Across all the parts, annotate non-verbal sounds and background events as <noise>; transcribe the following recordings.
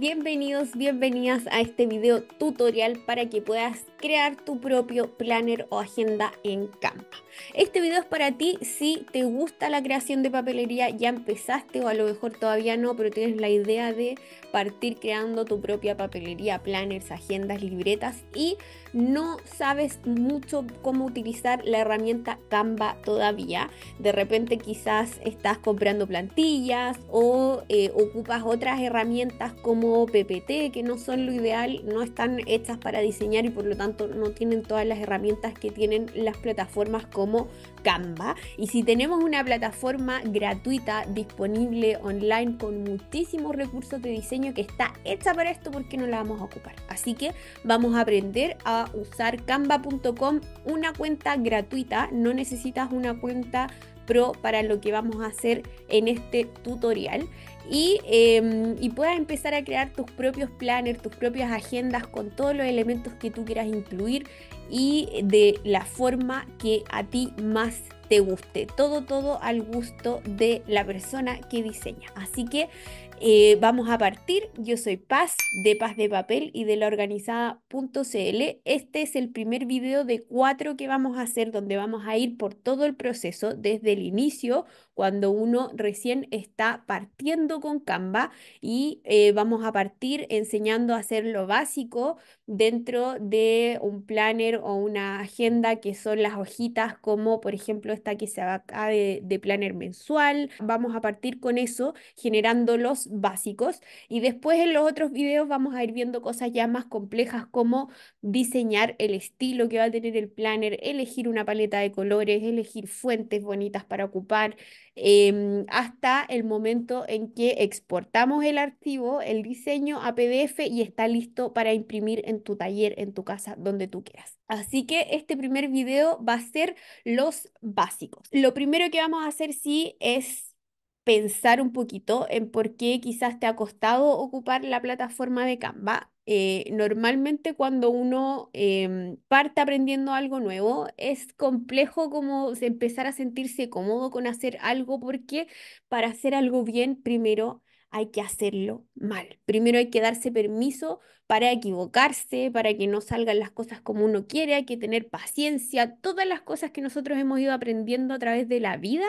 Bienvenidos, bienvenidas a este video tutorial para que puedas crear tu propio planner o agenda en Canva. Este video es para ti si te gusta la creación de papelería, ya empezaste o a lo mejor todavía no, pero tienes la idea de partir creando tu propia papelería, planners, agendas, libretas y no sabes mucho cómo utilizar la herramienta Canva todavía. De repente quizás estás comprando plantillas o eh, ocupas otras herramientas como PPT, que no son lo ideal, no están hechas para diseñar y por lo tanto no tienen todas las herramientas que tienen las plataformas como Canva. Y si tenemos una plataforma gratuita disponible online con muchísimos recursos de diseño que está hecha para esto, ¿por qué no la vamos a ocupar? Así que vamos a aprender a usar canva.com, una cuenta gratuita, no necesitas una cuenta pro para lo que vamos a hacer en este tutorial Em, y, puedas empezar a crear tus propios planners, tus propias agendas con todos los elementos que tú quieras incluir y de la forma que a ti más te guste. Todo, todo al gusto de la persona que diseña. Así que eh, vamos a partir. Yo soy Paz de Paz de Papel y de la organizada.cl. Este es el primer video de cuatro que vamos a hacer donde vamos a ir por todo el proceso desde el inicio, cuando uno recién está partiendo con Canva y eh, vamos a partir enseñando a hacer lo básico dentro de un planner o una agenda que son las hojitas como por ejemplo esta que se acaba de, de planner mensual. Vamos a partir con eso generando los básicos y después en los otros videos vamos a ir viendo cosas ya más complejas como diseñar el estilo que va a tener el planner, elegir una paleta de colores, elegir fuentes bonitas para ocupar, em, hasta el momento en que exportamos el archivo, el diseño a PDF y está listo para imprimir en tu taller, en tu casa, donde tú quieras. Así que este primer video va a ser los básicos. Lo primero que vamos a hacer sí es pensar un poquito en por qué quizás te ha costado ocupar la plataforma de Canva. Eh, normalmente cuando uno em, parte aprendiendo algo nuevo, es complejo como empezar a sentirse cómodo con hacer algo porque para hacer algo bien primero hay que hacerlo mal. Primero hay que darse permiso para equivocarse, para que no salgan las cosas como uno quiere, hay que tener paciencia. Todas las cosas que nosotros hemos ido aprendiendo a través de la vida,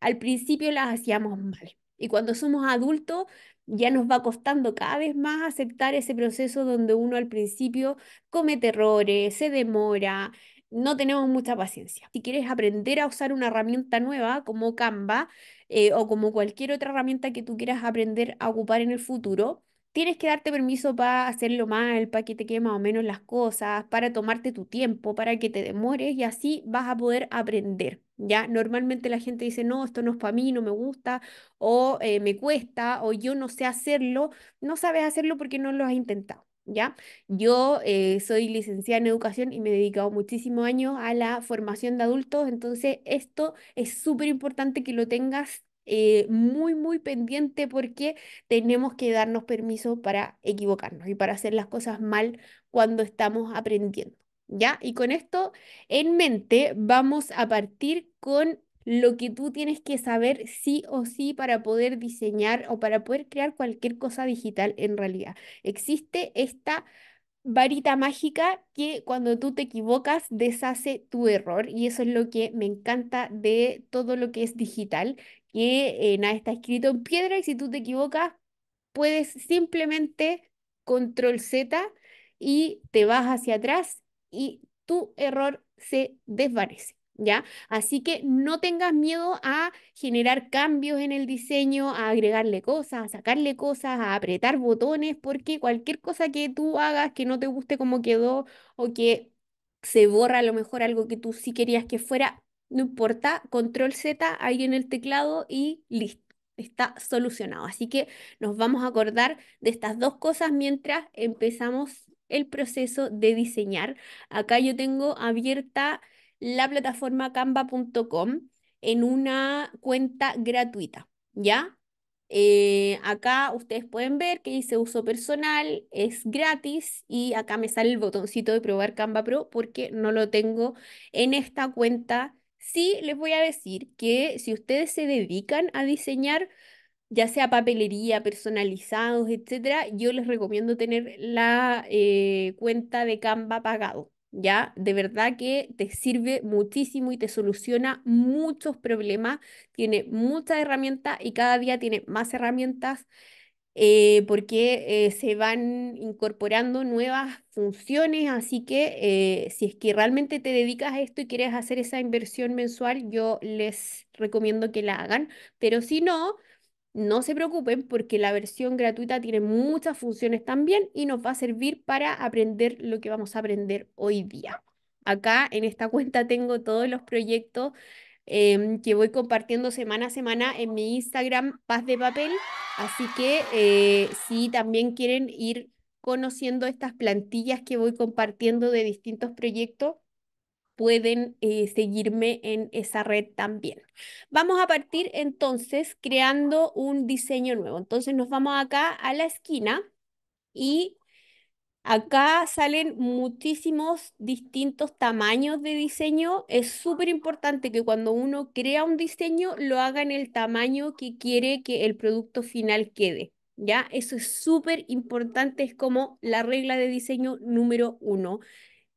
al principio las hacíamos mal. Y cuando somos adultos, ya nos va costando cada vez más aceptar ese proceso donde uno al principio comete errores, se demora, no tenemos mucha paciencia. Si quieres aprender a usar una herramienta nueva como Canva eh, o como cualquier otra herramienta que tú quieras aprender a ocupar en el futuro, tienes que darte permiso para hacerlo mal, para que te quede más o menos las cosas, para tomarte tu tiempo, para que te demores y así vas a poder aprender. Ya normalmente la gente dice, no, esto no es para mí, no me gusta, o eh, me cuesta, o yo no sé hacerlo. No sabes hacerlo porque no lo has intentado. ¿ya? Yo eh, soy licenciada en educación y me he dedicado muchísimos años a la formación de adultos, entonces esto es súper importante que lo tengas eh, muy, muy pendiente porque tenemos que darnos permiso para equivocarnos y para hacer las cosas mal cuando estamos aprendiendo. ¿Ya? Y con esto en mente vamos a partir con lo que tú tienes que saber sí o sí para poder diseñar o para poder crear cualquier cosa digital en realidad. Existe esta varita mágica que cuando tú te equivocas deshace tu error y eso es lo que me encanta de todo lo que es digital, que eh, nada está escrito en piedra y si tú te equivocas puedes simplemente control Z y te vas hacia atrás y tu error se desvanece. ¿ya? Así que no tengas miedo a generar cambios en el diseño, a agregarle cosas, a sacarle cosas, a apretar botones, porque cualquier cosa que tú hagas que no te guste como quedó o que se borra a lo mejor algo que tú sí querías que fuera, no importa, control Z ahí en el teclado y listo está solucionado. Así que nos vamos a acordar de estas dos cosas mientras empezamos el proceso de diseñar. Acá yo tengo abierta la plataforma canva.com en una cuenta gratuita, ¿ya? Eh, acá ustedes pueden ver que dice uso personal, es gratis y acá me sale el botoncito de probar Canva Pro porque no lo tengo en esta cuenta. Sí, les voy a decir que si ustedes se dedican a diseñar, ya sea papelería, personalizados, etcétera, yo les recomiendo tener la eh, cuenta de Canva pagado, ¿ya? De verdad que te sirve muchísimo y te soluciona muchos problemas, tiene muchas herramientas y cada día tiene más herramientas eh, porque eh, se van incorporando nuevas funciones, así que eh, si es que realmente te dedicas a esto y quieres hacer esa inversión mensual, yo les recomiendo que la hagan, pero si no... No se preocupen porque la versión gratuita tiene muchas funciones también y nos va a servir para aprender lo que vamos a aprender hoy día. Acá en esta cuenta tengo todos los proyectos em, que voy compartiendo semana a semana en mi Instagram Paz de Papel. Así que eh, si también quieren ir conociendo estas plantillas que voy compartiendo de distintos proyectos, pueden eh, seguirme en esa red también. Vamos a partir entonces creando un diseño nuevo. Entonces nos vamos acá a la esquina y acá salen muchísimos distintos tamaños de diseño. Es súper importante que cuando uno crea un diseño lo haga en el tamaño que quiere que el producto final quede. ¿Ya? Eso es súper importante, es como la regla de diseño número uno.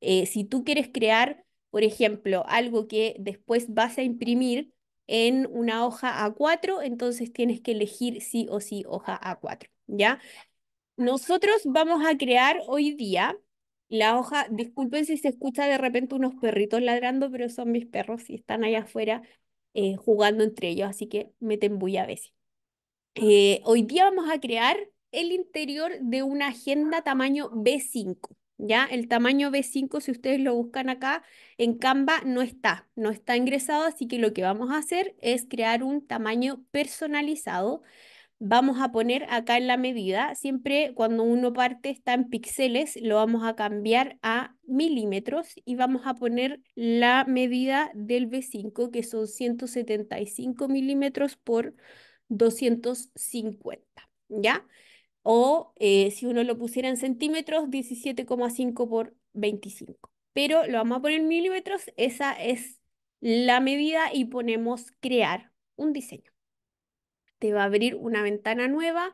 Eh, si tú quieres crear por ejemplo, algo que después vas a imprimir en una hoja A4, entonces tienes que elegir sí o sí hoja A4, ¿ya? Nosotros vamos a crear hoy día la hoja, disculpen si se escucha de repente unos perritos ladrando, pero son mis perros y están allá afuera eh, jugando entre ellos, así que meten bulla a veces. Eh, hoy día vamos a crear el interior de una agenda tamaño B5. ¿ya? El tamaño B5, si ustedes lo buscan acá, en Canva no está, no está ingresado, así que lo que vamos a hacer es crear un tamaño personalizado. Vamos a poner acá en la medida, siempre cuando uno parte está en píxeles, lo vamos a cambiar a milímetros y vamos a poner la medida del B5, que son 175 milímetros por 250, ¿ya? o eh, si uno lo pusiera en centímetros, 17,5 por 25. Pero lo vamos a poner en milímetros, esa es la medida y ponemos crear un diseño. Te va a abrir una ventana nueva,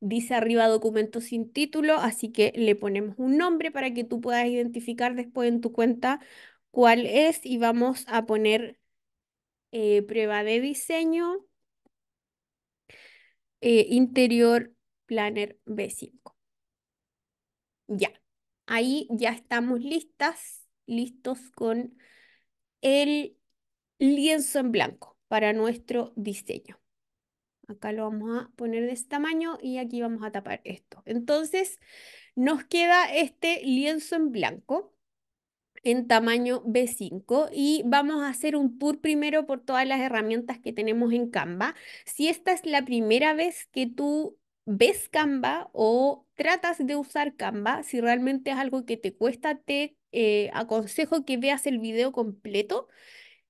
dice arriba documento sin título, así que le ponemos un nombre para que tú puedas identificar después en tu cuenta cuál es y vamos a poner eh, prueba de diseño, eh, interior Planner B5. Ya, ahí ya estamos listas, listos con el lienzo en blanco para nuestro diseño. Acá lo vamos a poner de este tamaño y aquí vamos a tapar esto. Entonces nos queda este lienzo en blanco en tamaño B5 y vamos a hacer un tour primero por todas las herramientas que tenemos en Canva. Si esta es la primera vez que tú ves Canva o tratas de usar Canva, si realmente es algo que te cuesta, te eh, aconsejo que veas el video completo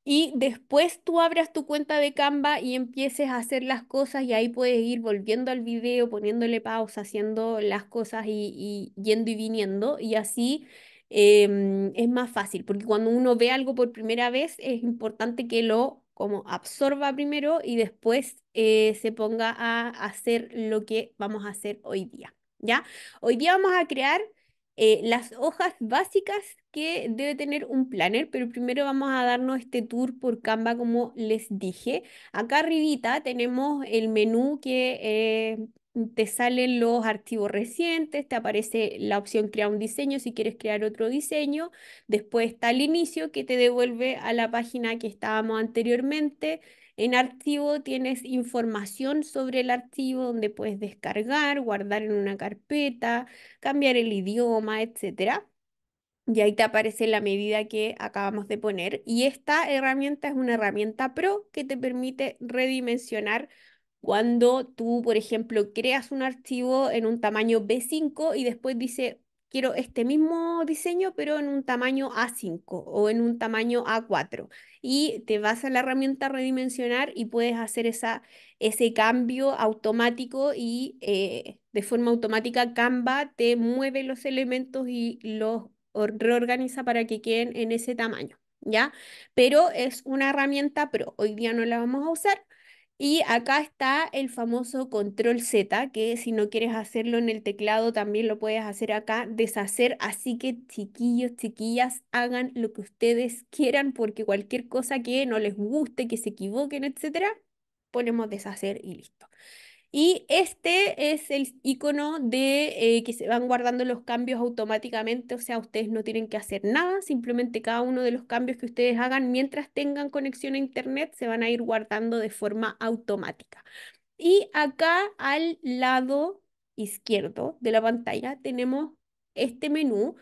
y después tú abras tu cuenta de Canva y empieces a hacer las cosas y ahí puedes ir volviendo al video, poniéndole pausa, haciendo las cosas y, yendo y viniendo y así. Em, es más fácil, porque cuando uno ve algo por primera vez es importante que lo como absorba primero y después eh, se ponga a hacer lo que vamos a hacer hoy día. ¿ya? Hoy día vamos a crear eh, las hojas básicas que debe tener un planner, pero primero vamos a darnos este tour por Canva como les dije. Acá arribita tenemos el menú que eh, te salen los archivos recientes, te aparece la opción crear un diseño si quieres crear otro diseño, después está el inicio que te devuelve a la página que estábamos anteriormente. En archivo tienes información sobre el archivo donde puedes descargar, guardar en una carpeta, cambiar el idioma, etc. Y ahí te aparece la medida que acabamos de poner. Y esta herramienta es una herramienta pro que te permite redimensionar cuando tú, por ejemplo, creas un archivo en un tamaño B5 y después dice, quiero este mismo diseño, pero en un tamaño A5 o en un tamaño A4. Y te vas a la herramienta redimensionar y puedes hacer esa, ese cambio automático y eh, de forma automática Canva te mueve los elementos y los reorganiza para que queden en ese tamaño. ¿Ya? Pero es una herramienta pero Hoy día no la vamos a usar, y acá está el famoso control Z, que si no quieres hacerlo en el teclado, también lo puedes hacer acá, deshacer. Así que chiquillos, chiquillas, hagan lo que ustedes quieran, porque cualquier cosa que no les guste, que se equivoquen, etcétera, ponemos deshacer y listo. Y este es el icono de eh, que se van guardando los cambios automáticamente, o sea, ustedes no tienen que hacer nada, simplemente cada uno de los cambios que ustedes hagan mientras tengan conexión a Internet se van a ir guardando de forma automática. Y acá al lado izquierdo de la pantalla tenemos este menú.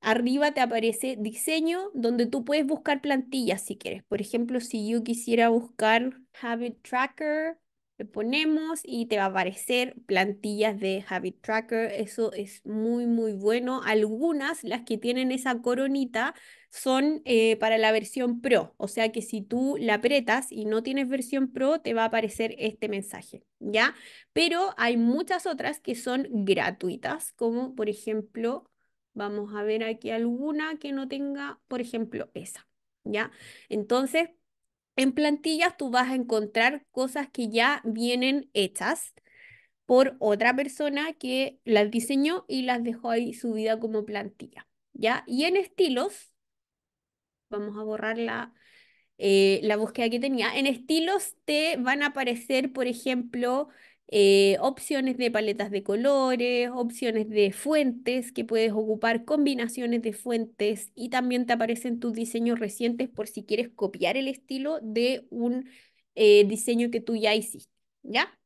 Arriba te aparece diseño, donde tú puedes buscar plantillas si quieres. Por ejemplo, si yo quisiera buscar Habit Tracker, le ponemos y te va a aparecer plantillas de Habit Tracker. Eso es muy, muy bueno. Algunas, las que tienen esa coronita, son eh, para la versión Pro. O sea que si tú la apretas y no tienes versión Pro, te va a aparecer este mensaje, ¿ya? Pero hay muchas otras que son gratuitas, como por ejemplo, vamos a ver aquí alguna que no tenga, por ejemplo, esa. ¿Ya? Entonces, en plantillas tú vas a encontrar cosas que ya vienen hechas por otra persona que las diseñó y las dejó ahí subida como plantilla, ¿ya? Y en estilos, vamos a borrar la, eh, la búsqueda que tenía, en estilos te van a aparecer, por ejemplo, eh, opciones de paletas de colores, opciones de fuentes que puedes ocupar, combinaciones de fuentes y también te aparecen tus diseños recientes por si quieres copiar el estilo de un eh, diseño que tú ya hiciste, ¿ya?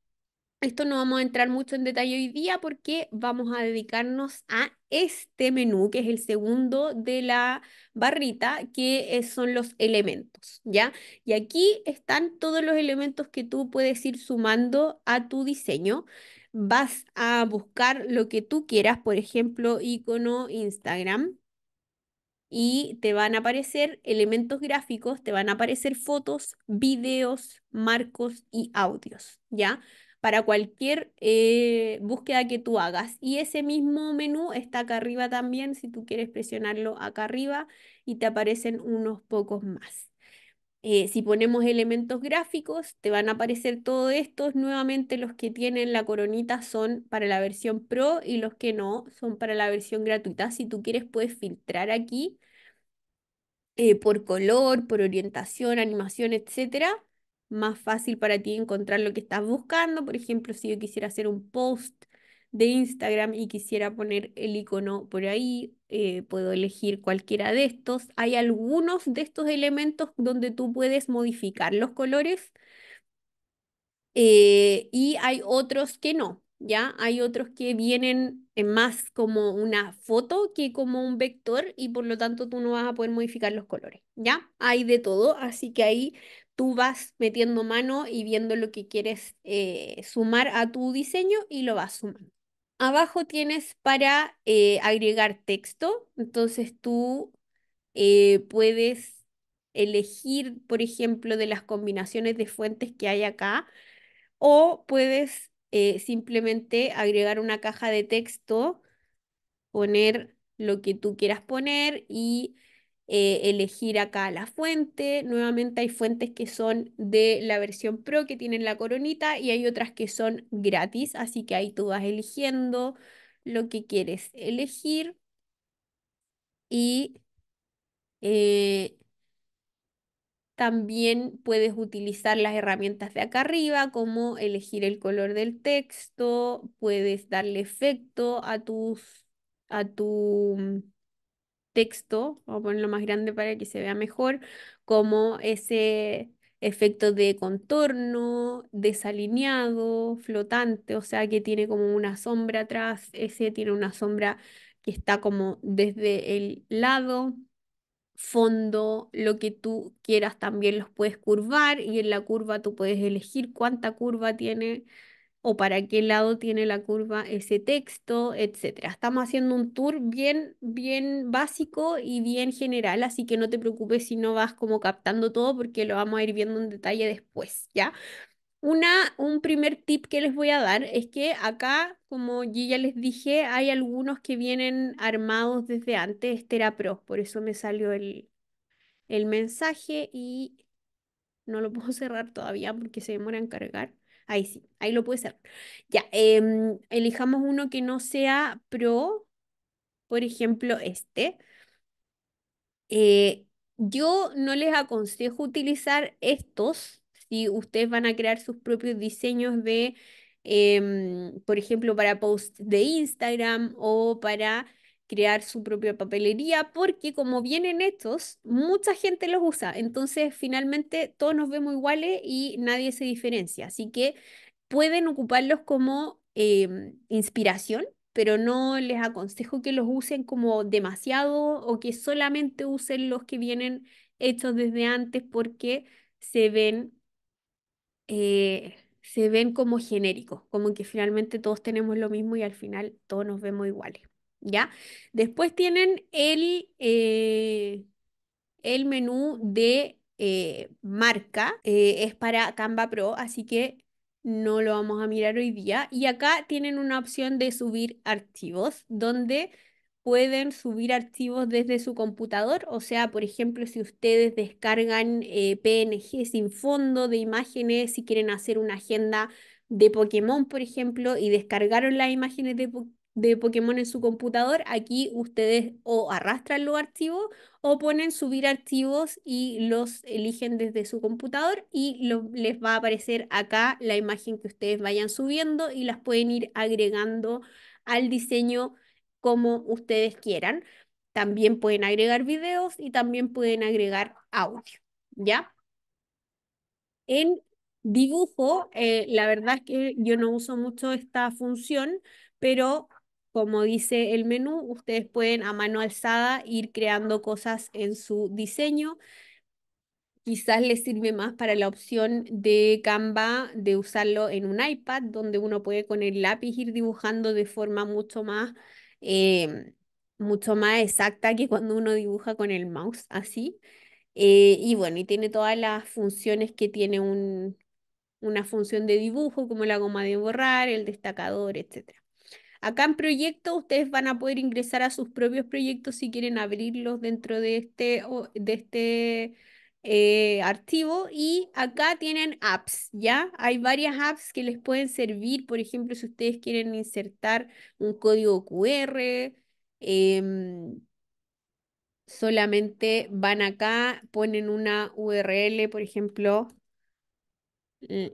Esto no vamos a entrar mucho en detalle hoy día porque vamos a dedicarnos a este menú, que es el segundo de la barrita, que eh, son los elementos, ¿ya? Y aquí están todos los elementos que tú puedes ir sumando a tu diseño. Vas a buscar lo que tú quieras, por ejemplo, icono Instagram, y te van a aparecer elementos gráficos, te van a aparecer fotos, videos, marcos y audios, ¿ya? para cualquier eh, búsqueda que tú hagas. Y ese mismo menú está acá arriba también, si tú quieres presionarlo acá arriba y te aparecen unos pocos más. Eh, si ponemos elementos gráficos, te van a aparecer todos estos. Nuevamente los que tienen la coronita son para la versión Pro y los que no son para la versión gratuita. Si tú quieres puedes filtrar aquí eh, por color, por orientación, animación, etcétera más fácil para ti encontrar lo que estás buscando. Por ejemplo, si yo quisiera hacer un post de Instagram y quisiera poner el icono por ahí, eh, puedo elegir cualquiera de estos. Hay algunos de estos elementos donde tú puedes modificar los colores eh, y hay otros que no, ¿ya? Hay otros que vienen eh, más como una foto que como un vector y por lo tanto tú no vas a poder modificar los colores, ¿ya? Hay de todo, así que ahí tú vas metiendo mano y viendo lo que quieres eh, sumar a tu diseño y lo vas sumando. Abajo tienes para eh, agregar texto, entonces tú eh, puedes elegir, por ejemplo, de las combinaciones de fuentes que hay acá, o puedes simplemente agregar una caja de texto, poner lo que tú quieras poner y eh, elegir acá la fuente. Nuevamente hay fuentes que son de la versión Pro que tienen la coronita y hay otras que son gratis, así que ahí tú vas eligiendo lo que quieres elegir y eh, también puedes utilizar las herramientas de acá arriba, como elegir el color del texto, puedes darle efecto a tus, a tu texto, vamos a ponerlo más grande para que se vea mejor, como ese efecto de contorno, desalineado, flotante, o sea que tiene como una sombra atrás, ese tiene una sombra que está como desde el lado, fondo, lo que tú quieras también los puedes curvar y en la curva tú puedes elegir cuánta curva tiene o para qué lado tiene la curva ese texto, etc. Estamos haciendo un tour bien, bien básico y bien general, así que no te preocupes si no vas como captando todo porque lo vamos a ir viendo en detalle después, ¿ya? Una, un primer tip que les voy a dar es que acá, como ya les dije, hay algunos que vienen armados desde antes, este era Pro, por eso me salió el, el mensaje y no lo <laughs> puedo cerrar todavía porque se demora en cargar. Ahí sí, ahí lo puede ser. Ya, em, elijamos uno que no sea pro, por ejemplo, este. Eh, yo no les aconsejo utilizar estos si ustedes van a crear sus propios diseños de, em, por ejemplo, para posts de Instagram o para crear su propia papelería, porque como vienen estos, mucha gente los usa. Entonces, finalmente, todos nos vemos iguales y nadie se diferencia. Así que pueden ocuparlos como em, inspiración, pero no les aconsejo que los usen como demasiado o que solamente usen los que vienen hechos desde antes porque se ven... Eh, se ven como genéricos, como que finalmente todos tenemos lo mismo y al final todos nos vemos iguales. ¿ya? Después tienen el, eh, el menú de eh, marca, eh, es para Canva Pro, así que no lo vamos a mirar hoy día. Y acá tienen una opción de subir archivos, donde pueden subir archivos desde su computador, o sea, por ejemplo, si ustedes descargan PNG sin fondo de imágenes, si quieren hacer una agenda de Pokémon, por ejemplo, y descargaron las imágenes de, de Pokémon en su computador, aquí ustedes o arrastran los archivos o ponen subir archivos y los eligen desde su computador y les va a aparecer acá la imagen que ustedes vayan subiendo y las pueden ir agregando al diseño como ustedes quieran. También pueden agregar videos y también pueden agregar audio, ¿ya? En dibujo, eh, la verdad es que yo no uso mucho esta función, pero como dice el menú, ustedes pueden a mano alzada ir creando cosas en su diseño. Quizás les sirve más para la opción de Canva de usarlo en un iPad, donde uno puede con el lápiz ir dibujando de forma mucho más, eh, mucho más exacta que cuando uno dibuja con el mouse así. Eh, y bueno, y tiene todas las funciones que tiene una función de dibujo, como la goma de borrar, el destacador, etc. Acá en proyecto ustedes van a poder ingresar a sus propios proyectos si quieren abrirlos dentro de este, de este eh, archivo. Y acá tienen apps, ¿ya? Hay varias apps que les pueden servir, por ejemplo, si ustedes quieren insertar un código QR. Em, solamente van acá, ponen una URL, por ejemplo,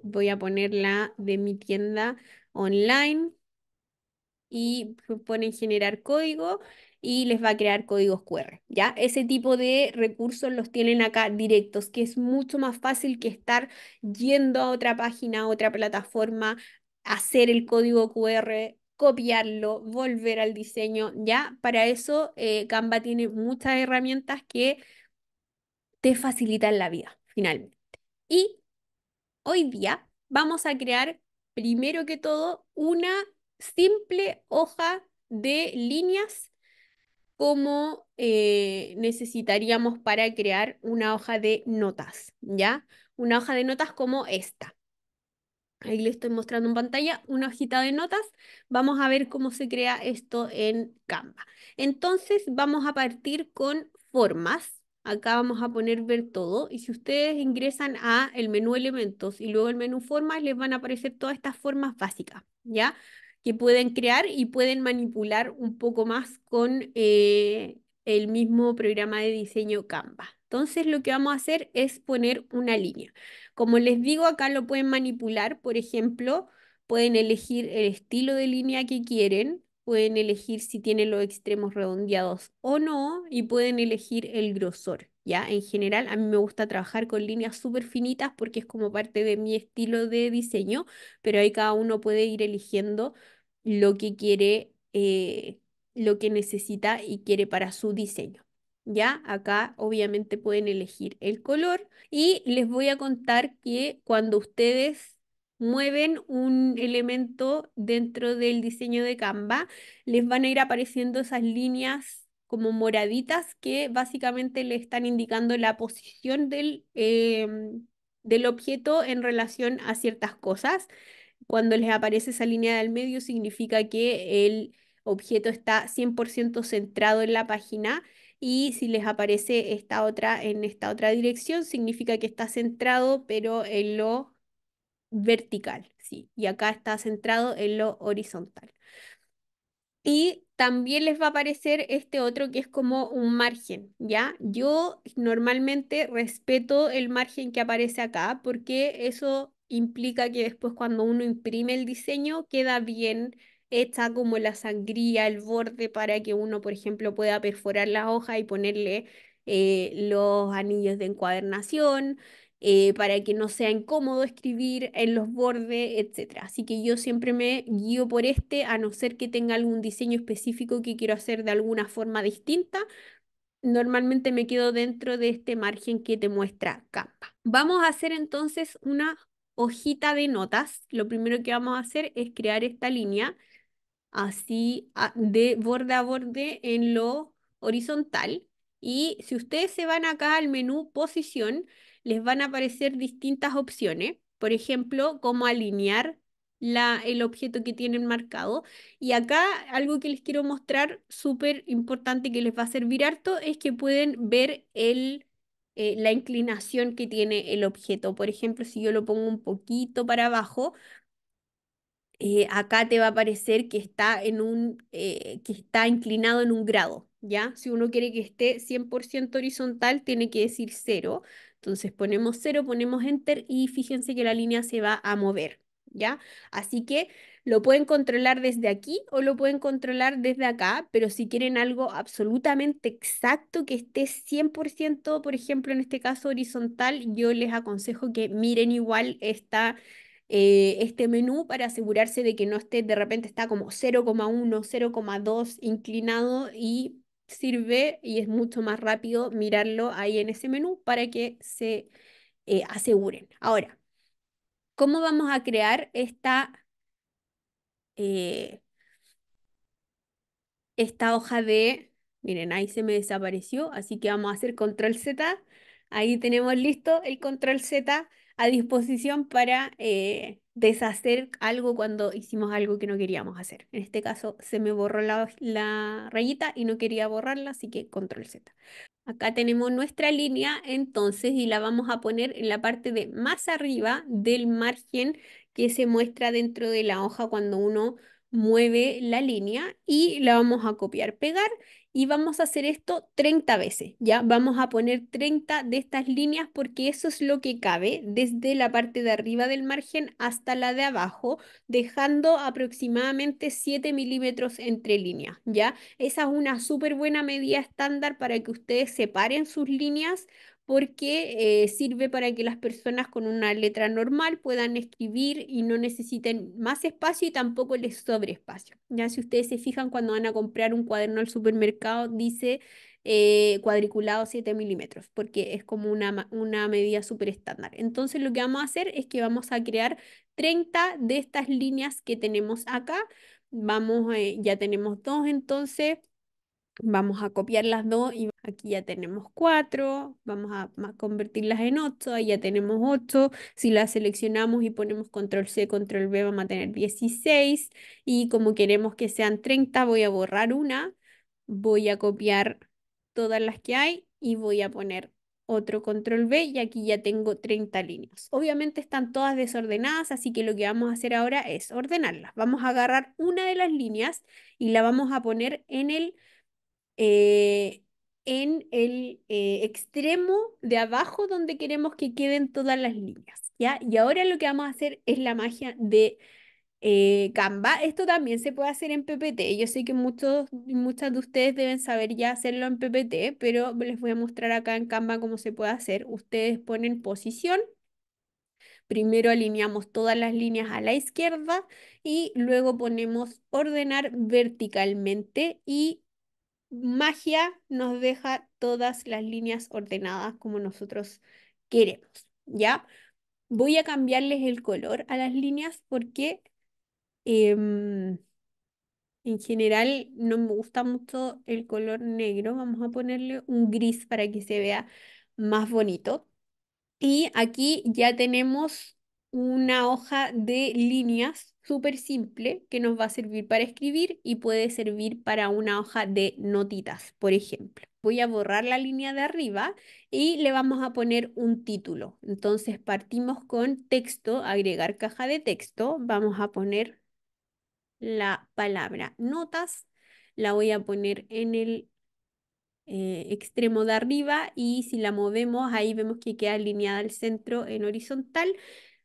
voy a poner la de mi tienda online y ponen generar código y les va a crear códigos QR, ¿ya? Ese tipo de recursos los tienen acá directos, que es mucho más fácil que estar yendo a otra página, a otra plataforma, hacer el código QR, copiarlo, volver al diseño, ¿ya? Para eso eh, Canva tiene muchas herramientas que te facilitan la vida, finalmente. Y hoy día vamos a crear, primero que todo, una simple hoja de líneas como eh, necesitaríamos para crear una hoja de notas, ¿ya? Una hoja de notas como esta. Ahí le estoy mostrando en pantalla una hojita de notas. Vamos a ver cómo se crea esto en Canva. Entonces vamos a partir con formas. Acá vamos a poner ver todo. Y si ustedes ingresan a el menú elementos y luego el menú formas, les van a aparecer todas estas formas básicas, ¿ya? que pueden crear y pueden manipular un poco más con eh, el mismo programa de diseño Canva. Entonces lo que vamos a hacer es poner una línea. Como les digo, acá lo pueden manipular, por ejemplo, pueden elegir el estilo de línea que quieren, pueden elegir si tienen los extremos redondeados o no y pueden elegir el grosor. ¿ya? En general, a mí me gusta trabajar con líneas súper finitas porque es como parte de mi estilo de diseño, pero ahí cada uno puede ir eligiendo lo que quiere, eh, lo que necesita y quiere para su diseño. ¿ya? Acá obviamente pueden elegir el color y les voy a contar que cuando ustedes mueven un elemento dentro del diseño de Canva, les van a ir apareciendo esas líneas como moraditas que básicamente le están indicando la posición del, em, del objeto en relación a ciertas cosas. Cuando les aparece esa línea del medio significa que el objeto está 100% centrado en la página y si les aparece esta otra en esta otra dirección significa que está centrado pero en lo vertical, sí, y acá está centrado en lo horizontal. Y también les va a aparecer este otro que es como un margen, ¿ya? Yo normalmente respeto el margen que aparece acá porque eso implica que después cuando uno imprime el diseño queda bien hecha como la sangría, el borde para que uno, por ejemplo, pueda perforar la hoja y ponerle eh, los anillos de encuadernación, eh, para que no sea incómodo escribir en los bordes, etc. Así que yo siempre me guío por este, a no ser que tenga algún diseño específico que quiero hacer de alguna forma distinta. Normalmente me quedo dentro de este margen que te muestra capa. Vamos a hacer entonces una hojita de notas. Lo primero que vamos a hacer es crear esta línea así de borde a borde en lo horizontal. Y si ustedes se van acá al menú posición, les van a aparecer distintas opciones, por ejemplo, cómo alinear la, el objeto que tienen marcado. Y acá algo que les quiero mostrar súper importante que les va a servir harto es que pueden ver eh, la inclinación que tiene el objeto. Por ejemplo, si yo lo pongo un poquito para abajo, eh, acá te va a aparecer que está, en un, eh, que está inclinado en un grado. ¿Ya? Si uno quiere que esté 100% horizontal, tiene que decir cero entonces ponemos 0, ponemos enter y fíjense que la línea se va a mover, ¿ya? Así que lo pueden controlar desde aquí o lo pueden controlar desde acá, pero si quieren algo absolutamente exacto que esté 100%, por ejemplo, en este caso horizontal, yo les aconsejo que miren igual eh, este menú para asegurarse de que no esté de repente está como 0,1, 0,2 inclinado y sirve y es mucho más rápido mirarlo ahí en ese menú para que se eh, aseguren. Ahora, ¿cómo vamos a crear esta, eh, esta hoja de... Miren, ahí se me desapareció, así que vamos a hacer control Z. Ahí tenemos listo el control Z a disposición para eh, deshacer algo cuando hicimos algo que no queríamos hacer. En este caso se me borró la, la rayita y no quería borrarla, así que control Z. Acá tenemos nuestra línea entonces y la vamos a poner en la parte de más arriba del margen que se muestra dentro de la hoja cuando uno mueve la línea y la vamos a copiar, pegar y vamos a hacer esto 30 veces, ¿ya? Vamos a poner 30 de estas líneas porque eso es lo que cabe desde la parte de arriba del margen hasta la de abajo, dejando aproximadamente 7 milímetros entre líneas, ¿ya? Esa es una súper buena medida estándar para que ustedes separen sus líneas porque eh, sirve para que las personas con una letra normal puedan escribir y no necesiten más espacio y tampoco les sobre espacio. Ya si ustedes se fijan cuando van a comprar un cuaderno al supermercado, dice eh, cuadriculado 7 milímetros, porque es como una, una medida súper estándar. Entonces lo que vamos a hacer es que vamos a crear 30 de estas líneas que tenemos acá. Vamos, eh, ya tenemos dos entonces, vamos a copiar las dos y Aquí ya tenemos cuatro, vamos a convertirlas en ocho, ahí ya tenemos ocho. Si las seleccionamos y ponemos control C, control B, vamos a tener 16. Y como queremos que sean 30, voy a borrar una, voy a copiar todas las que hay y voy a poner otro control B y aquí ya tengo 30 líneas. Obviamente están todas desordenadas, así que lo que vamos a hacer ahora es ordenarlas. Vamos a agarrar una de las líneas y la vamos a poner en el... Eh, en el eh, extremo de abajo donde queremos que queden todas las líneas, ¿ya? Y ahora lo que vamos a hacer es la magia de eh, Canva. Esto también se puede hacer en PPT. Yo sé que muchos, muchas de ustedes deben saber ya hacerlo en PPT, pero les voy a mostrar acá en Canva cómo se puede hacer. Ustedes ponen posición. Primero alineamos todas las líneas a la izquierda y luego ponemos ordenar verticalmente y magia nos deja todas las líneas ordenadas como nosotros queremos, ¿ya? Voy a cambiarles el color a las líneas porque em, en general no me gusta mucho el color negro. Vamos a ponerle un gris para que se vea más bonito. Y aquí ya tenemos una hoja de líneas súper simple que nos va a servir para escribir y puede servir para una hoja de notitas, por ejemplo. Voy a borrar la línea de arriba y le vamos a poner un título. Entonces partimos con texto, agregar caja de texto. Vamos a poner la palabra notas. La voy a poner en el eh, extremo de arriba y si la movemos ahí vemos que queda alineada al centro en horizontal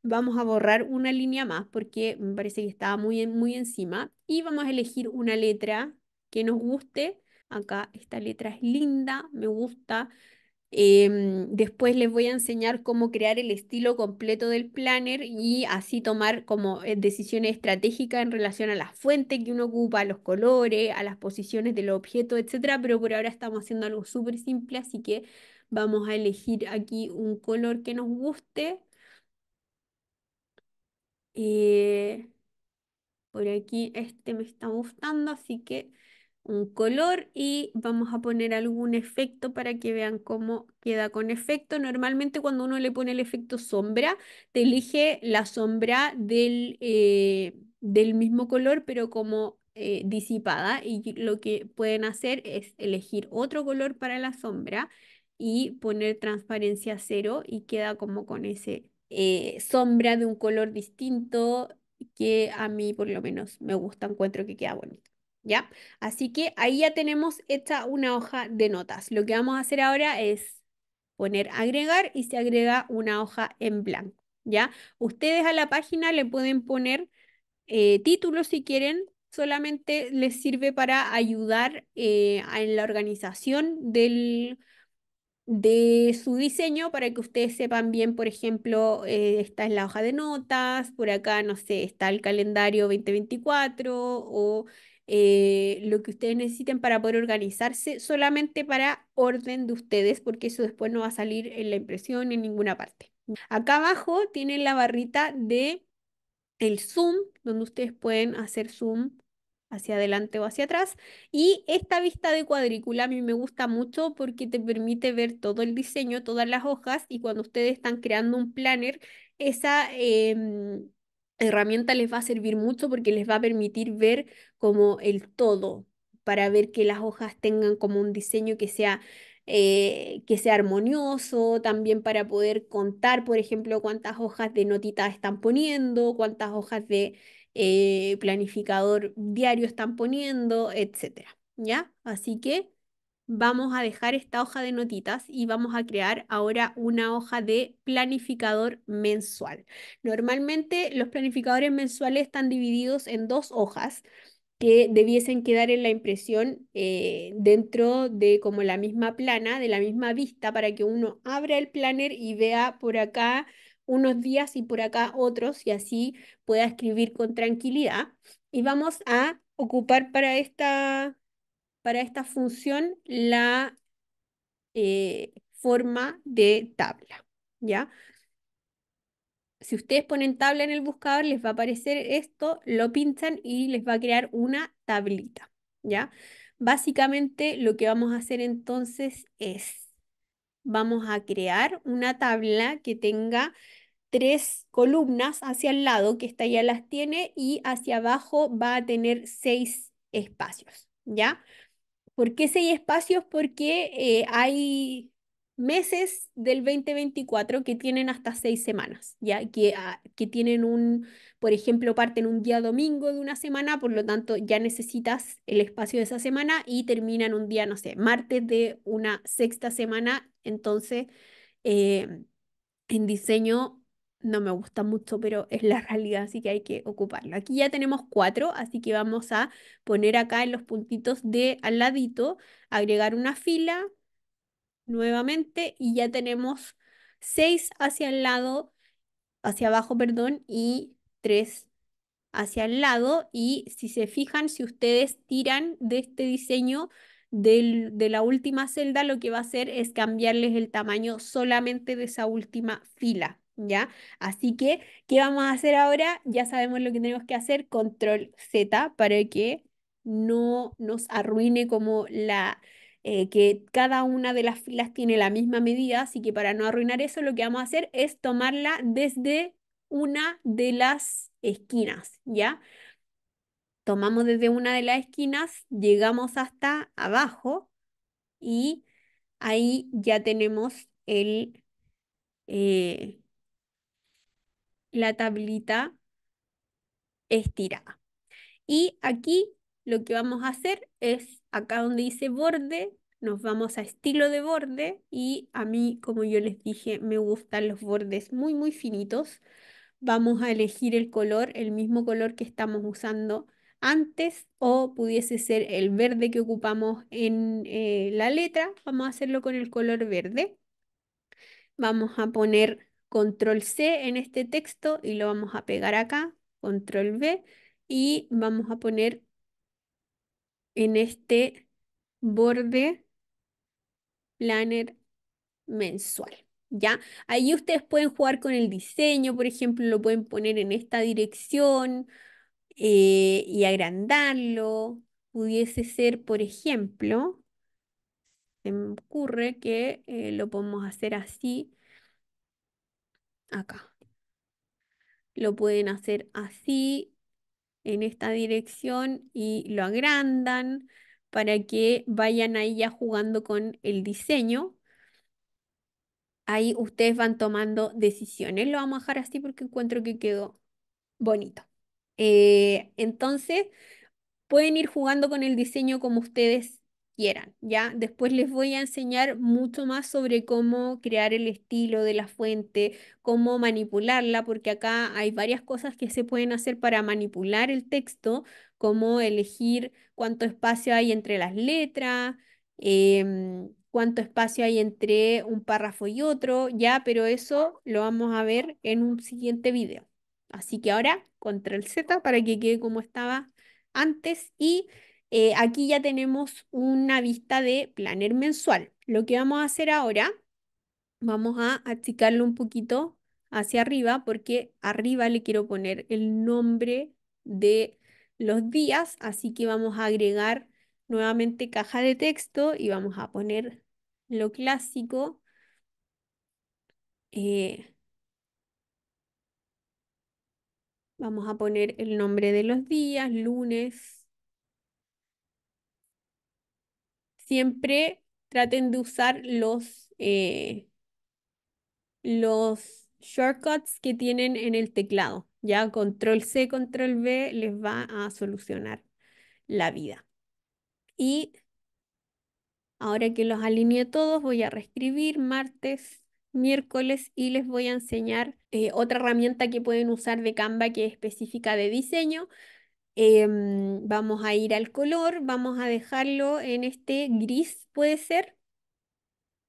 vamos a borrar una línea más porque me parece que estaba muy, muy encima y vamos a elegir una letra que nos guste. Acá esta letra es linda, me gusta. Em, después les voy a enseñar cómo crear el estilo completo del planner y así tomar como eh, decisiones estratégicas en relación a las fuentes que uno ocupa, a los colores, a las posiciones del objeto, etc. Pero por ahora estamos haciendo algo súper simple, así que vamos a elegir aquí un color que nos guste. Eh, por aquí este me está gustando, así que un color y vamos a poner algún efecto para que vean cómo queda con efecto. Normalmente cuando uno le pone el efecto sombra, te elige la sombra del, eh, del mismo color, pero como eh, disipada. Y lo que pueden hacer es elegir otro color para la sombra y poner transparencia cero y queda como con ese eh, sombra de un color distinto que a mí por lo menos me gusta, encuentro que queda bonito. ¿Ya? Así que ahí ya tenemos hecha una hoja de notas. Lo que vamos a hacer ahora es poner agregar y se agrega una hoja en blanco. ¿Ya? Ustedes a la página le pueden poner eh, títulos si quieren, solamente les sirve para ayudar eh, en la organización del de su diseño para que ustedes sepan bien, por ejemplo, eh, está en la hoja de notas, por acá, no sé, está el calendario 2024 o eh, lo que ustedes necesiten para poder organizarse solamente para orden de ustedes, porque eso después no va a salir en la impresión en ninguna parte. Acá abajo tienen la barrita de el zoom, donde ustedes pueden hacer zoom hacia adelante o hacia atrás. Y esta vista de cuadrícula a mí me gusta mucho porque te permite ver todo el diseño, todas las hojas y cuando ustedes están creando un planner, esa... Em, herramienta les va a servir mucho porque les va a permitir ver como el todo, para ver que las hojas tengan como un diseño que sea, eh, que sea armonioso, también para poder contar, por ejemplo, cuántas hojas de notitas están poniendo, cuántas hojas de eh, planificador diario están poniendo, etcétera. ¿Ya? Así que vamos a dejar esta hoja de notitas y vamos a crear ahora una hoja de planificador mensual. Normalmente los planificadores mensuales están divididos en dos hojas que debiesen quedar en la impresión eh, dentro de como la misma plana, de la misma vista, para que uno abra el planner y vea por acá unos días y por acá otros y así pueda escribir con tranquilidad. Y vamos a ocupar para esta, para esta función la eh, forma de tabla, ¿ya? Si ustedes ponen tabla en el buscador, les va a aparecer esto, lo pinchan y les va a crear una tablita, ¿ya? Básicamente lo que vamos a hacer entonces es vamos a crear una tabla que tenga tres columnas hacia el lado, que esta ya las tiene, y hacia abajo va a tener seis espacios, ¿ya? ¿Por qué seis espacios? Porque eh, hay meses del 2024 que tienen hasta seis semanas, ¿ya? Que, ah, que tienen un, por ejemplo, parten un día domingo de una semana, por lo tanto ya necesitas el espacio de esa semana y terminan un día, no sé, martes de una sexta semana, entonces eh, en diseño no me gusta mucho, pero es la <laughs> realidad, así que hay que ocuparlo. Aquí ya tenemos cuatro, así que vamos a poner acá en los puntitos de al ladito, agregar una fila, nuevamente y ya tenemos 6 hacia el lado, hacia abajo, perdón, y 3 hacia el lado. Y si se fijan, si ustedes tiran de este diseño del, de la última celda, lo que va a hacer es cambiarles el tamaño solamente de esa última fila. ¿Ya? Así que, ¿qué vamos a hacer ahora? Ya sabemos lo que tenemos que hacer, control Z, para que no nos arruine como la, eh, que cada una de las filas tiene la misma medida, así que para no arruinar eso, lo que vamos a hacer es tomarla desde una de las esquinas, ¿ya? Tomamos desde una de las esquinas, llegamos hasta abajo y ahí ya tenemos el, eh, la tablita estirada. Y aquí lo que vamos a hacer es, acá donde dice borde, nos vamos a estilo de borde y a mí, como yo les dije, me gustan los bordes muy, muy finitos. Vamos a elegir el color, el mismo color que estamos usando antes o pudiese ser el verde que ocupamos en eh, la letra. Vamos a hacerlo con el color verde. Vamos a poner control C en este texto y lo vamos a pegar acá, control V y vamos a poner en este borde planner mensual. ¿Ya? Ahí ustedes pueden jugar con el diseño, por ejemplo, lo pueden poner en esta dirección eh, y agrandarlo. Pudiese ser, por ejemplo, se me ocurre que eh, lo podemos hacer así, acá. Lo pueden hacer así en esta dirección y lo agrandan para que vayan ahí ya jugando con el diseño. Ahí ustedes van tomando decisiones. Lo vamos a dejar así porque encuentro que quedó bonito. Eh, entonces, pueden ir jugando con el diseño como ustedes quieran, ¿ya? Después les voy a enseñar mucho más sobre cómo crear el estilo de la fuente, cómo manipularla, porque acá hay varias cosas que se pueden hacer para manipular el texto, como elegir cuánto espacio hay entre las letras, em, cuánto espacio hay entre un párrafo y otro, ¿ya? Pero eso lo vamos a ver en un siguiente video. Así que ahora, control Z para que quede como estaba antes y... Eh, aquí ya tenemos una vista de planer mensual. Lo que vamos a hacer ahora, vamos a achicarlo un poquito hacia arriba porque arriba le quiero poner el nombre de los días, así que vamos a agregar nuevamente caja de texto y vamos a poner lo clásico. Eh, vamos a poner el nombre de los días, lunes, siempre traten de usar los, eh, los shortcuts que tienen en el teclado. Ya control C, control B les va a solucionar la vida. Y ahora que los alineé todos, voy a reescribir martes, miércoles y les voy a enseñar eh, otra herramienta que pueden usar de Canva que es específica de diseño, Em, vamos a ir al color, vamos a dejarlo en este gris, puede ser.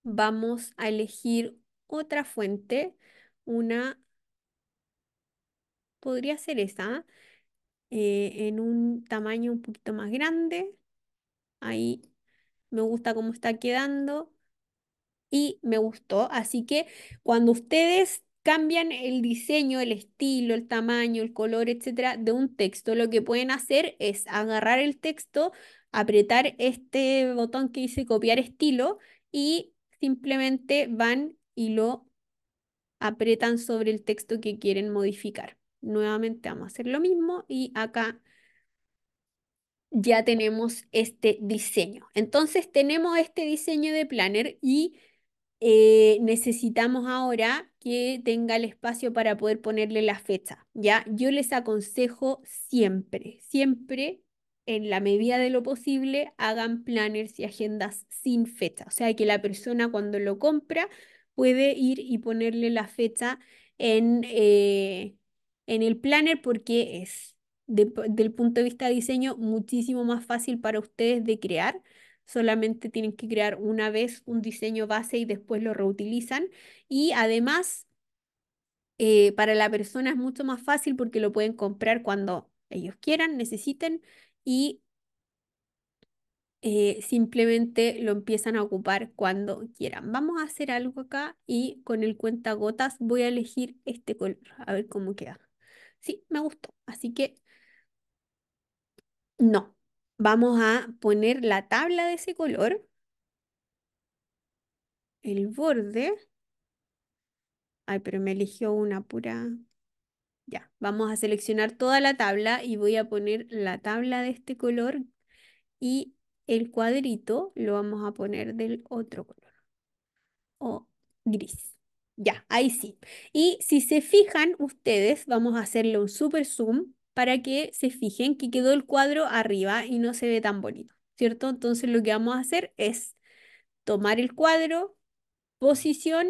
Vamos a elegir otra fuente, una, podría ser esa, eh, en un tamaño un poquito más grande. Ahí me gusta cómo está quedando y me gustó. Así que cuando ustedes cambian el diseño, el estilo, el tamaño, el color, etcétera, de un texto. Lo que pueden hacer es agarrar el texto, apretar este botón que dice copiar estilo y simplemente van y lo apretan sobre el texto que quieren modificar. Nuevamente vamos a hacer lo mismo y acá ya tenemos este diseño. Entonces tenemos este diseño de planner y eh, necesitamos ahora que tenga el espacio para poder ponerle la fecha, ¿ya? Yo les aconsejo siempre, siempre, en la medida de lo posible, hagan planners y agendas sin fecha, o sea, que la persona cuando lo compra puede ir y ponerle la fecha en, eh, en el planner porque es, desde del punto de vista de diseño, muchísimo más fácil para ustedes de crear solamente tienen que crear una vez un diseño base y después lo reutilizan. Y además, eh, para la persona es mucho más fácil porque lo pueden comprar cuando ellos quieran, necesiten y eh, simplemente lo empiezan a ocupar cuando quieran. Vamos a hacer algo acá y con el gotas voy a elegir este color, a ver cómo queda. Sí, me gustó, así que no, Vamos a poner la tabla de ese color, el borde. Ay, pero me eligió una pura... Ya, vamos a seleccionar toda la tabla y voy a poner la tabla de este color y el cuadrito lo vamos a poner del otro color o gris. Ya, ahí sí. Y si se fijan ustedes, vamos a hacerle un super zoom para que se fijen que quedó el cuadro arriba y no se ve tan bonito, ¿cierto? Entonces lo que vamos a hacer es tomar el cuadro, posición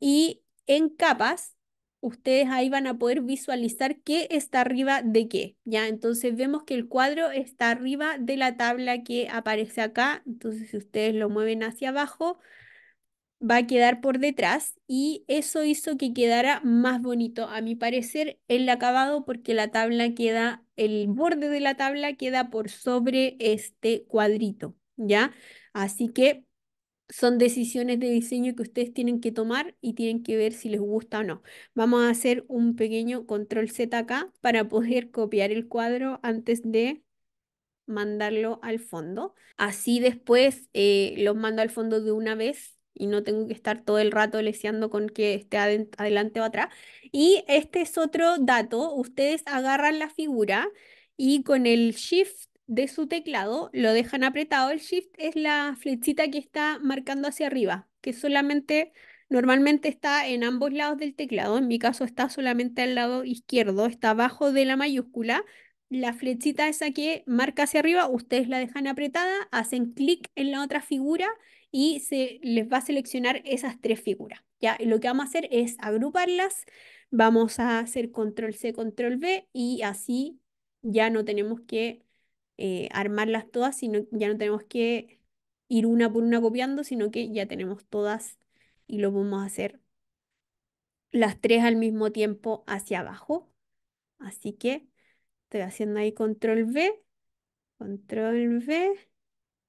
y en capas ustedes ahí van a poder visualizar qué está arriba de qué, ¿ya? Entonces vemos que el cuadro está arriba de la tabla que aparece acá, entonces si ustedes lo mueven hacia abajo, va a quedar por detrás y eso hizo que quedara más bonito, a mi parecer, el acabado porque la tabla queda, el borde de la tabla queda por sobre este cuadrito, ¿ya? Así que son decisiones de diseño que ustedes tienen que tomar y tienen que ver si les gusta o no. Vamos a hacer un pequeño control Z acá para poder copiar el cuadro antes de mandarlo al fondo. Así después eh, los mando al fondo de una vez y no tengo que estar todo el rato leseando con que esté adelante o atrás. Y este es otro dato, ustedes agarran la figura y con el shift de su teclado lo dejan apretado. El shift es la flechita que está marcando hacia arriba, que solamente normalmente está en ambos lados del teclado, en mi caso está solamente al lado izquierdo, está abajo de la mayúscula. La flechita esa que marca hacia arriba, ustedes la dejan apretada, hacen clic en la otra figura y se les va a seleccionar esas tres figuras. ¿ya? lo que vamos a hacer es agruparlas, vamos a hacer control C, control V y así ya no tenemos que eh, armarlas todas, sino ya no tenemos que ir una por una copiando, sino que ya tenemos todas y lo vamos a hacer las tres al mismo tiempo hacia abajo. Así que estoy haciendo ahí control V, control V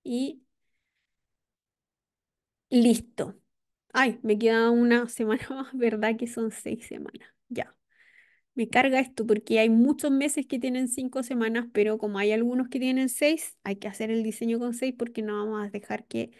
y Listo. Ay, me queda una <laughs> semana más, ¿verdad? Que son seis semanas. Ya. Me carga esto porque hay muchos meses que tienen cinco semanas, pero como hay algunos que tienen seis, hay que hacer el diseño con seis porque no vamos a dejar que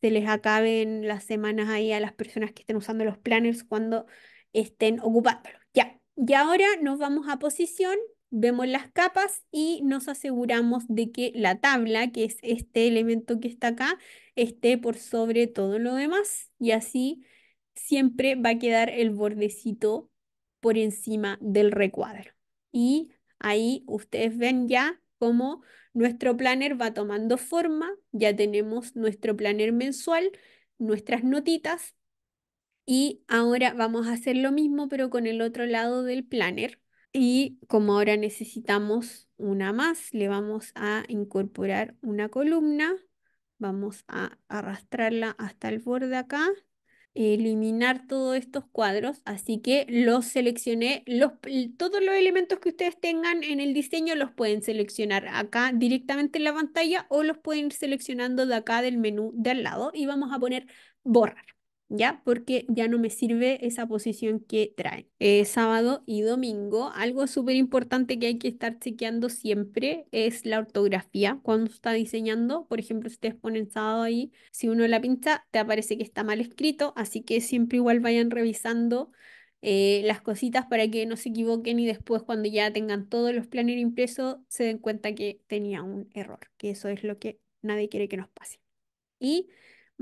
se les acaben las semanas ahí a las personas que estén usando los planners cuando estén ocupándolos. Ya. Y ahora nos vamos a posición, vemos las capas y nos aseguramos de que la tabla, que es este elemento que está acá, esté por sobre todo lo demás y así siempre va a quedar el bordecito por encima del recuadro. Y ahí ustedes ven ya cómo nuestro planner va tomando forma, ya tenemos nuestro planner mensual, nuestras notitas y ahora vamos a hacer lo mismo pero con el otro lado del planner. Y como ahora necesitamos una más, le vamos a incorporar una columna Vamos a arrastrarla hasta el borde acá. Eliminar todos estos cuadros. Así que los seleccioné. Los, todos los elementos que ustedes tengan en el diseño los pueden seleccionar acá directamente en la pantalla o los pueden ir seleccionando de acá del menú de al lado. Y vamos a poner borrar. ¿ya? Porque ya no me sirve esa posición que trae. sábado y domingo, algo súper importante que hay que estar chequeando siempre es la ortografía. Cuando está diseñando, por ejemplo, si ustedes ponen sábado ahí, si uno la pincha, te aparece que está mal escrito, así que siempre igual vayan revisando. Eh, las cositas para que no se equivoquen y después cuando ya tengan todos los planes impresos se den cuenta que tenía un error, que eso es lo que nadie quiere que nos pase. Y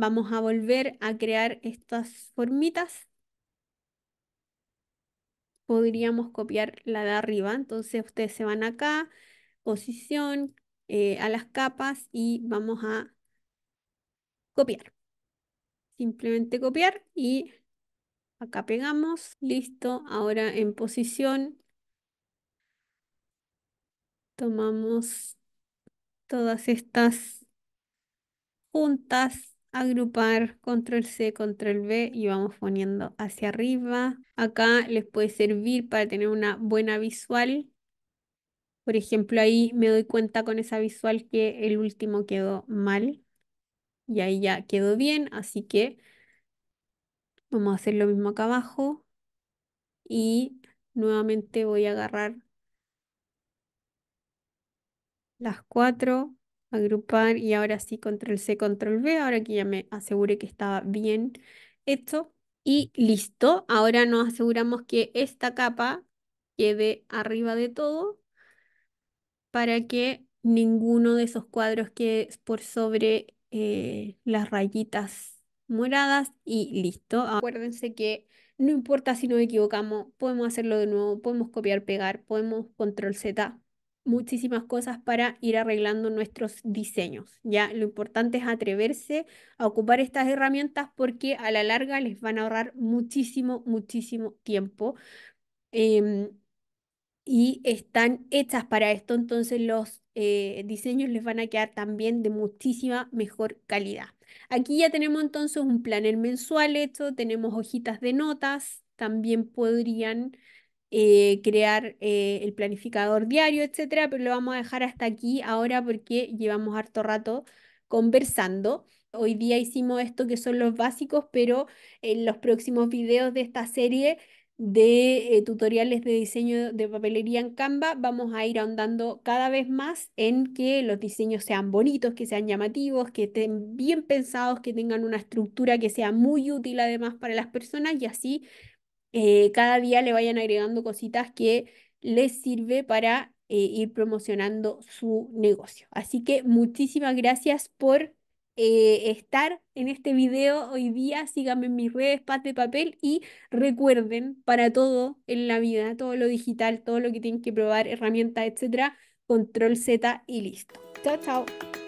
Vamos a volver a crear estas formitas. Podríamos copiar la de arriba. Entonces ustedes se van acá, posición, eh, a las capas y vamos a copiar. Simplemente copiar y acá pegamos. Listo. Ahora en posición tomamos todas estas juntas agrupar control C, control V y vamos poniendo hacia arriba. Acá les puede servir para tener una buena visual. Por ejemplo, ahí me doy cuenta con esa visual que el último quedó mal y ahí ya quedó bien, así que vamos a hacer lo mismo acá abajo y nuevamente voy a agarrar las cuatro agrupar y ahora sí control C, control V, ahora que ya me asegure que estaba bien hecho y listo. Ahora nos aseguramos que esta capa quede arriba de todo para que ninguno de esos cuadros quede por sobre eh, las rayitas moradas y listo. Acuérdense que no importa si nos equivocamos, podemos hacerlo de nuevo, podemos copiar, pegar, podemos control Z, muchísimas cosas para ir arreglando nuestros diseños. Ya lo importante es atreverse a ocupar estas herramientas porque a la larga les van a ahorrar muchísimo, muchísimo tiempo. Em, y están hechas para esto, entonces los eh, diseños les van a quedar también de muchísima mejor calidad. Aquí ya tenemos entonces un planner mensual hecho, tenemos hojitas de notas, también podrían eh, crear eh, el planificador diario, etcétera, pero lo vamos a dejar hasta aquí ahora porque llevamos harto rato conversando. Hoy día hicimos esto que son los básicos, pero en los próximos videos de esta serie de eh, tutoriales de diseño de papelería en Canva, vamos a ir ahondando cada vez más en que los diseños sean bonitos, que sean llamativos, que estén bien pensados, que tengan una estructura que sea muy útil además para las personas y así eh, cada día le vayan agregando cositas que les sirve para eh, ir promocionando su negocio. Así que muchísimas gracias por eh, estar en este video hoy día. Síganme en mis redes, Paz de Papel, y recuerden, para todo en la vida, todo lo digital, todo lo que tienen que probar, herramientas, etcétera, control Z y listo. Chao, chao.